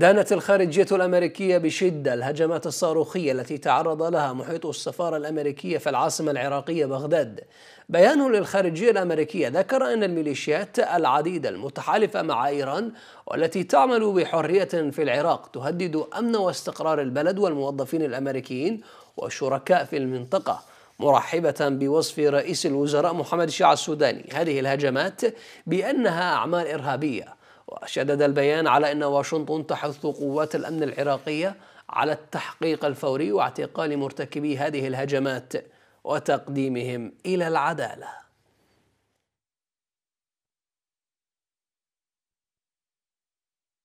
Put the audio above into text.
دانت الخارجية الأمريكية بشدة الهجمات الصاروخية التي تعرض لها محيط السفارة الأمريكية في العاصمة العراقية بغداد بيان للخارجية الأمريكية ذكر أن الميليشيات العديدة المتحالفة مع إيران والتي تعمل بحرية في العراق تهدد أمن واستقرار البلد والموظفين الأمريكيين والشركاء في المنطقة مرحبة بوصف رئيس الوزراء محمد شيع السوداني هذه الهجمات بأنها أعمال إرهابية وشدد البيان على أن واشنطن تحث قوات الأمن العراقية على التحقيق الفوري واعتقال مرتكبي هذه الهجمات وتقديمهم إلى العدالة